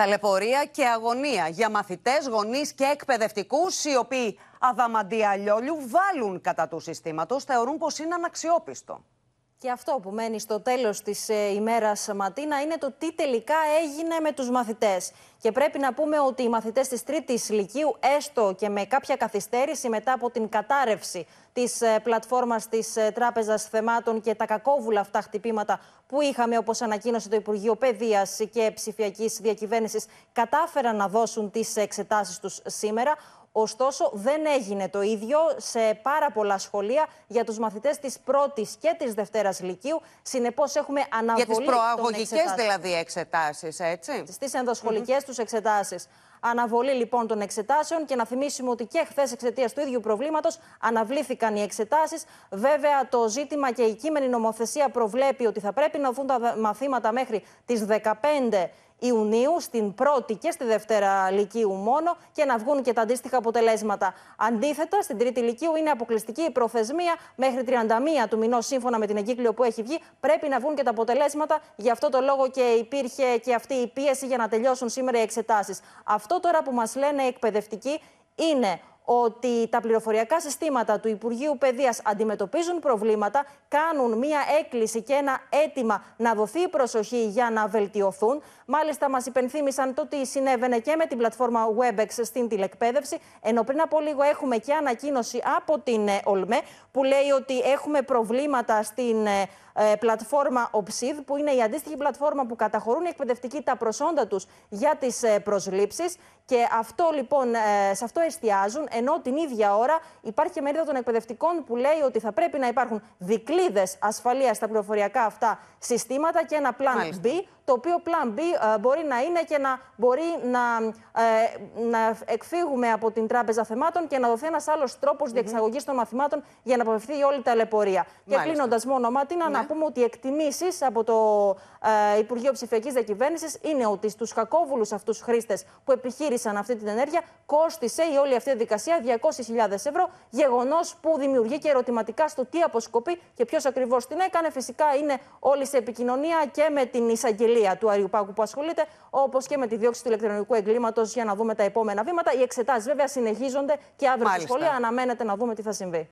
Ταλαιπωρία και αγωνία για μαθητές, γονείς και εκπαιδευτικούς, οι οποίοι αδαμαντία λιόλιου βάλουν κατά του συστήματος, θεωρούν πως είναι αναξιόπιστο. Και αυτό που μένει στο τέλος της ε, ημέρας, ε, Ματίνα, είναι το τι τελικά έγινε με τους μαθητές. Και πρέπει να πούμε ότι οι μαθητές της τρίτης Λυκείου έστω και με κάποια καθυστέρηση μετά από την κατάρρευση της ε, πλατφόρμας της Τράπεζας Θεμάτων και τα κακόβουλα αυτά χτυπήματα που είχαμε, όπως ανακοίνωσε το Υπουργείο Παιδείας και Ψηφιακής Διακυβέρνησης, κατάφεραν να δώσουν τις εξετάσεις τους σήμερα. Ωστόσο, δεν έγινε το ίδιο σε πάρα πολλά σχολεία για τους μαθητές της πρώτης και της δευτέρας Λυκείου. Συνεπώς, έχουμε αναβολή. Για τις προαγωγικέ δηλαδή εξετάσεις, έτσι. Στις ενδοσχολικές mm-hmm. τους εξετάσεις. Αναβολή λοιπόν των εξετάσεων και να θυμίσουμε ότι και χθες εξαιτίας του ίδιου προβλήματος αναβλήθηκαν οι εξετάσεις. Βέβαια, το ζήτημα και η κείμενη νομοθεσία προβλέπει ότι θα πρέπει να δουν τα μαθήματα μέχρι τις 15 Ιουνίου, στην πρώτη και στη δεύτερα Λυκείου μόνο, και να βγουν και τα αντίστοιχα αποτελέσματα. Αντίθετα, στην τρίτη Λυκείου είναι αποκλειστική η προθεσμία. Μέχρι 31 του μηνός, σύμφωνα με την εγκύκλιο που έχει βγει, πρέπει να βγουν και τα αποτελέσματα. Γι' αυτό το λόγο και υπήρχε και αυτή η πίεση για να τελειώσουν σήμερα οι εξετάσεις. Αυτό τώρα που μας λένε οι εκπαιδευτικοί είναι ότι τα πληροφοριακά συστήματα του Υπουργείου Παιδείας αντιμετωπίζουν προβλήματα, κάνουν μία έκκληση και ένα αίτημα να δοθεί η προσοχή για να βελτιωθούν. Μάλιστα, μας υπενθύμησαν το τι συνέβαινε και με την πλατφόρμα WebEx στην τηλεκπαίδευση, ενώ πριν από λίγο έχουμε και ανακοίνωση από την ε, ΟΛΜΕ που λέει ότι έχουμε προβλήματα στην ε, ε, πλατφόρμα OPSID, που είναι η αντίστοιχη πλατφόρμα που καταχωρούν οι εκπαιδευτικοί τα προσόντα τους για τις προσλήψεις. Και αυτό λοιπόν, σε αυτό εστιάζουν, ενώ την ίδια ώρα υπάρχει μερίδα των εκπαιδευτικών που λέει ότι θα πρέπει να υπάρχουν δικλείδες ασφαλείας στα πληροφοριακά αυτά συστήματα και ένα plan B, το οποίο plan B ε, μπορεί να είναι και να μπορεί να, ε, να εκφύγουμε από την Τράπεζα Θεμάτων και να δοθεί ένας άλλος διεξαγωγής των μαθημάτων για να αποφευθεί όλη η ταλαιπωρία. Και κλείνοντας μόνο, Ματίνα, ναι. να πούμε ότι οι εκτιμήσεις από το ε, Υπουργείο Ψηφιακής Διακυβέρνησης είναι ότι στους κακόβουλους αυτούς χρήστες που επιχείρησαν αυτή την ενέργεια κόστησε η όλη αυτή η δικασία 200.000 ευρώ. Γεγονός που δημιουργεί και ερωτηματικά στο τι αποσκοπεί και ποιος ακριβώς την έκανε. Φυσικά είναι όλοι σε επικοινωνία και με την εισαγγελία του Αριουπάκου που ασχολείται, όπως και με τη δίωξη του ηλεκτρονικού εγκλήματος για να δούμε τα επόμενα βήματα. Οι εξετάσεις βέβαια συνεχίζονται και αύριο στη σχολή αναμένεται να δούμε τι θα συμβεί.